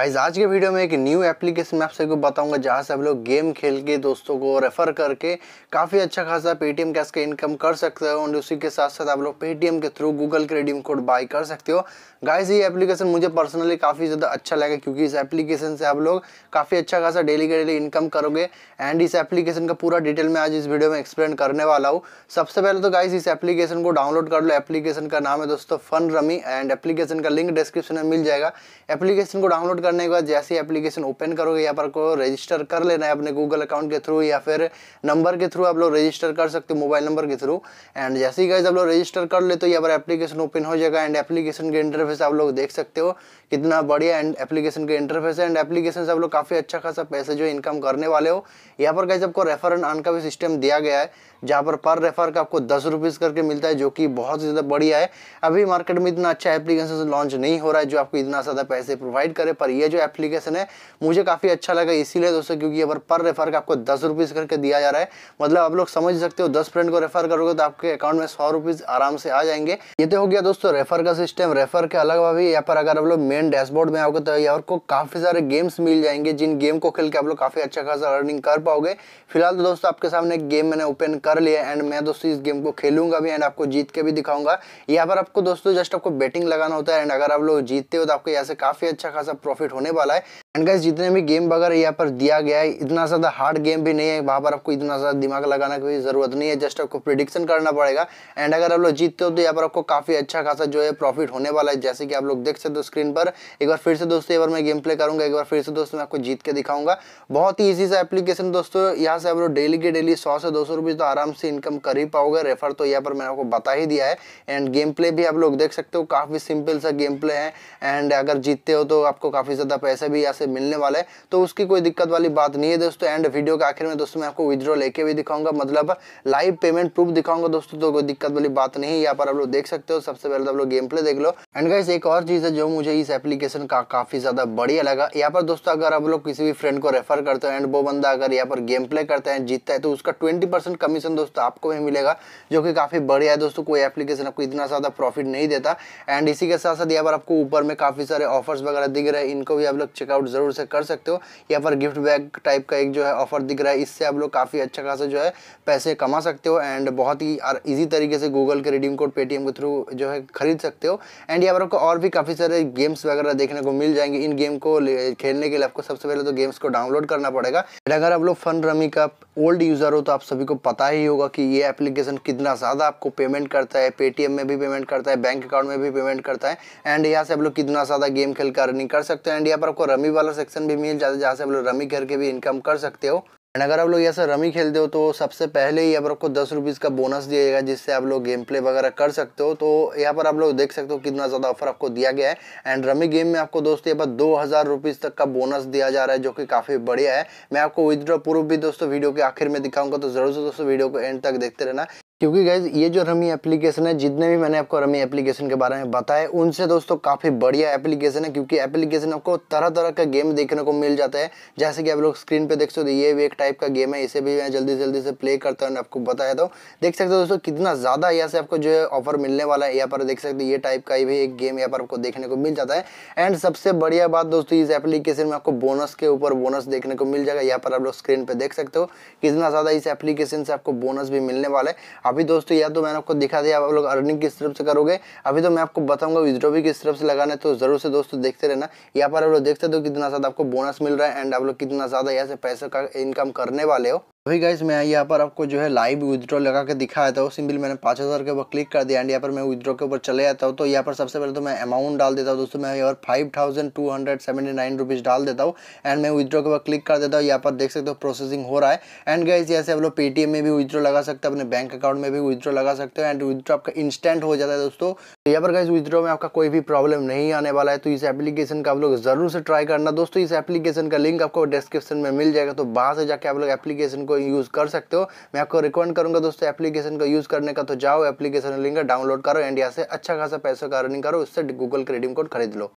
guys आज के video में एक न्यू एप्लीकेशन मैं आप सभी को बताऊंगा जहां से आप लोग गेम खेल के दोस्तों को रेफर करके काफ़ी अच्छा खासा पेटीएम कैश का इनकम कर सकते हो और उसी के साथ साथ आप लोग पेटीएम के थ्रू गूगल के रिडीम कोड बाई कर सकते हो गाइज ये एप्लीकेशन मुझे पर्सनली काफ़ी ज़्यादा अच्छा लगा क्योंकि इस एप्लीकेशन से आप लोग काफ़ी अच्छा खासा डेली के डेली इनकम करोगे एंड इस एप्लीकेशन का पूरा डिटेल मैं आज इस वीडियो में एक्सप्लेन करने वाला हूँ सबसे पहले तो गाइज इस एप्लीकेशन को डाउनलोड कर लो एप्लीकेशन का नाम है दोस्तों फन रमी एंड एप्लीकेशन का लिंक डिस्क्रिप्शन में मिल जाएगा एप्लीकेशन को डाउनलोड करने के बाद जैसे ही एप्लीकेशन ओपन करोगे यहाँ पर को रजिस्टर कर लेना है अपने गूगल अकाउंट के थ्रू या फिर नंबर के थ्रू आप लोग रजिस्टर कर सकते हो मोबाइल नंबर के थ्रू एंड जैसे ही गाइज आप लोग रजिस्टर कर ले तो यहाँ पर एप्लीकेशन ओपन हो जाएगा एंड एप्लीकेशन के इंटरफेस आप लोग देख सकते हो कितना बढ़िया एंड एप्लीकेशन के इंटरफेस है एंड एप्लीकेशन से आप लोग काफ़ी अच्छा खासा पैसे जो इनकम करने वाले हो यहाँ पर गाइज आपको रेफर एंड आन का भी सिस्टम दिया गया है जहाँ पर पर रेफर का आपको दस रुपीज़ करके मिलता है जो कि बहुत ज़्यादा बढ़िया है अभी मार्केट में इतना अच्छा एप्लीकेशन लॉन्च नहीं हो रहा है जो आपको इतना ज़्यादा पैसे प्रोवाइड करे पर ये जो एप्लीकेशन है मुझे काफ़ी अच्छा लगा इसीलिए दोस्तों क्योंकि ये पर पर रेफर का आपको दस रुपीज़ करके दिया जा रहा है मतलब आप लोग समझ सकते हो दस फ्रेंड को रेफर करोगे तो आपके अकाउंट में सौ रुपीज़ आराम से आ जाएंगे ये तो हो गया दोस्तों रेफर का सिस्टम रेफर के अलावा भी यहाँ पर अगर आप लोग मेन डैशबोर्ड में आओगे तो यहाँ को काफ़ी सारे गेम्स मिल जाएंगे जिन गेम को खेल के आप लोग काफ़ी अच्छा खासा अर्निंग कर पाओगे फिलहाल तो दोस्तों आपके सामने एक गेम मैंने ओपन कर लिया एंड मैं दोस्तों इस गेम को खेलूंगा भी एंड आपको जीत के भी दिखाऊंगा यहाँ पर आपको दोस्तों जस्ट आपको बेटिंग लगाना होता है एंड अगर आप लोग जीतते हो तो आपको यहाँ से काफ़ी अच्छा खासा प्रॉफिट अपडेट होने वाला है एंड गाइस जितने भी गेम वगैरह यहाँ पर दिया गया है इतना ज़्यादा हार्ड गेम भी नहीं है वहाँ पर आपको इतना ज़्यादा दिमाग लगाना की ज़रूरत नहीं है जस्ट आपको प्रिडिक्शन करना पड़ेगा एंड अगर आप लोग जीतते हो तो यहाँ पर आपको काफ़ी अच्छा खासा जो है प्रॉफिट होने वाला है जैसे कि आप लोग देख सकते हो स्क्रीन पर एक बार फिर से दोस्तों एक बार मैं गेम प्ले करूँगा एक बार फिर से दोस्तों मैं आपको जीत के दिखाऊंगा बहुत ही ईजी सा एप्लीकेशन दोस्तों यहाँ से आप लोग डेली के डेली सौ से दो सौ तो आराम से इनकम कर ही पाओगे रेफर तो यहाँ पर मैंने आपको बता ही दिया है एंड गेम प्ले भी आप लोग देख सकते हो काफ़ी सिंपल सा गेम प्ले है एंड अगर जीतते हो तो आपको काफ़ी ज़्यादा पैसे भी यहाँ से मिलने वाला है तो उसकी कोई दिक्कत वाली बात नहीं है दोस्तों एंड वीडियो के आखिर में दोस्तों मैं आपको विद्रॉ लेके भी दिखाऊंगा मतलब लाइव पेमेंट प्रूफ दिखाऊंगा दोस्तों तो कोई दिक्कत वाली बात नहीं यहाँ पर आप लोग देख सकते हो सबसे पहले तो आप लोग गेम प्ले देख लो एंड गाइस एक और चीज़ है जो मुझे इस एप्लीकेशन का काफ़ी ज़्यादा बढ़िया लगा यहाँ पर दोस्तों अगर आप लोग किसी भी फ्रेंड को रेफर करते हो एंड वो बंदा अगर यहाँ पर गेम प्ले करता है जीतता है तो उसका ट्वेंटी कमीशन दोस्तों आपको भी मिलेगा जो कि काफ़ी बढ़िया है दोस्तों कोई एप्लीकेशन आपको इतना ज़्यादा प्रॉफिट नहीं देता एंड इसी के साथ साथ यहाँ पर आपको ऊपर में काफ़ी सारे ऑफर्स वगैरह दिख रहे हैं इनको भी आप लोग चेकआउट ज़रूर से कर सकते हो यहाँ पर गिफ्ट बैग टाइप का एक जो है ऑफर दिख रहा है इससे आप लोग काफ़ी अच्छा खासा जो है पैसे कमा सकते हो एंड बहुत ही ईजी तरीके से गूगल के रिडीम कोड पेटीएम के थ्रू जो है खरीद सकते हो एंड यहाँ पर आपको और भी काफ़ी सारे गेम्स वगैरह देखने को मिल जाएंगे इन गेम को खेलने के लिए आपको सबसे पहले तो गेम्स को डाउनलोड करना पड़ेगा एंड अगर आप लोग फन रमी का ओल्ड यूज़र हो तो आप सभी को पता ही होगा कि ये एप्लीकेशन कितना ज़्यादा आपको पेमेंट करता है पेटीएम में भी पेमेंट करता है बैंक अकाउंट में भी पेमेंट करता है एंड यहाँ से आप लोग कितना ज़्यादा गेम खेल कर अर्निंग कर सकते हैं परसेंट यहाँ पर आपको रमी वाला सेक्शन भी मिल जाता है जहाँ से आप लोग रमी करके भी इनकम कर सकते हो एंड अगर आप लोग यहाँ से रमी खेलते हो तो सबसे पहले ही यहाँ पर आपको दस रुपीज़ का बोनस दिया जाएगा जिससे आप लोग गेम प्ले वगैरह कर सकते हो तो यहाँ पर आप लोग देख सकते हो कितना ज़्यादा ऑफर आपको दिया गया है एंड रमी गेम में आपको दोस्तों यहाँ पर दो हज़ार रुपीज़ तक का बोनस दिया जा रहा है जो कि काफ़ी बढ़िया है मैं आपको विदड्रॉ प्रूफ भी दोस्तों वीडियो के आखिर में दिखाऊंगा तो ज़रूर से दोस्तों वीडियो को एंड तक देखते रहना क्योंकि गैज़ ये जो रमी एप्लीकेशन है जितने भी मैंने आपको रमी एप्लीकेशन के बारे में बताया उनसे दोस्तों काफ़ी बढ़िया एप्लीकेशन है क्योंकि एप्लीकेशन आपको तरह तरह का गेम देखने को मिल जाता है जैसे कि आप लोग स्क्रीन पे देख सकते हो ये भी एक टाइप का गेम है इसे भी मैं जल्दी जल्दी से प्ले करता हूँ आपको बताया था देख सकते हो दोस्तों कितना ज़्यादा यहाँ से आपको जो है ऑफर मिलने वाला है यहाँ पर देख सकते हो ये टाइप का भी एक गेम यहाँ पर आपको देखने को मिल जाता है एंड सबसे बढ़िया बात दोस्तों इस एप्लीकेशन में आपको बोनस के ऊपर बोनस देखने को मिल जाएगा यहाँ पर आप लोग स्क्रीन पर देख सकते हो कितना ज़्यादा इस एप्लीकेशन से आपको बोनस भी मिलने वाला है अभी दोस्तों या तो मैंने आपको दिखा दिया आप लोग अर्निंग किस तरफ से करोगे अभी तो मैं आपको बताऊंगा विद्रो भी किस तरफ से लगाना है तो जरूर से दोस्तों देखते रहना यहाँ पर आप लोग देखते हो तो कितना ज़्यादा आपको बोनस मिल रहा है एंड आप लोग कितना ज़्यादा यहाँ से पैसे का इनकम करने वाले हो वही गाइज मैं यहाँ पर आपको जो है लाइव विदड्रॉ लगा के दिखाया था सिंपल मैंने पाँच हज़ार के ऊपर क्लिक कर दिया एंड यहाँ पर मैं विदड्रॉ के ऊपर चले जाता हूँ तो यहाँ पर सबसे पहले तो मैं अमाउंट डाल देता हूँ दोस्तों मैं यहाँ पर five thousand two hundred seventy nine rupees डाल देता हूँ एंड मैं विद्रो के ऊपर क्लिक कर देता हूँ यहाँ पर देख सकते हो प्रोसेसिंग हो रहा है एंड गाइज यहाँ से आप लोग पेटीएम में भी विद्रो लगा सकते हो अपने बैंक अकाउंट में भी विद्रो लगा सकते हो एंड विदड्रॉ आपका इंस्टेंट हो जाता है दोस्तों तो यहाँ पर गाइज विदड्रॉ में आपका कोई भी प्रॉब्लम नहीं आने वाला है तो इस एप्लीकेशन का आप लोग ज़रूर से ट्राई करना दोस्तों इस एप्लीकेशन का लिंक आपको डिस्क्रिप्शन में मिल जाएगा तो वहाँ से जाकर आप लोग एप्लीकेशन को यूज़ कर सकते हो मैं आपको रिकमेंड करूँगा दोस्तों एप्लीकेशन का यूज़ करने का तो जाओ एप्लीकेशन लिंक डाउनलोड करो इंडिया से अच्छा खासा पैसों का अर्निंग करो उससे गूगल क्रेडिट कोड खरीद लो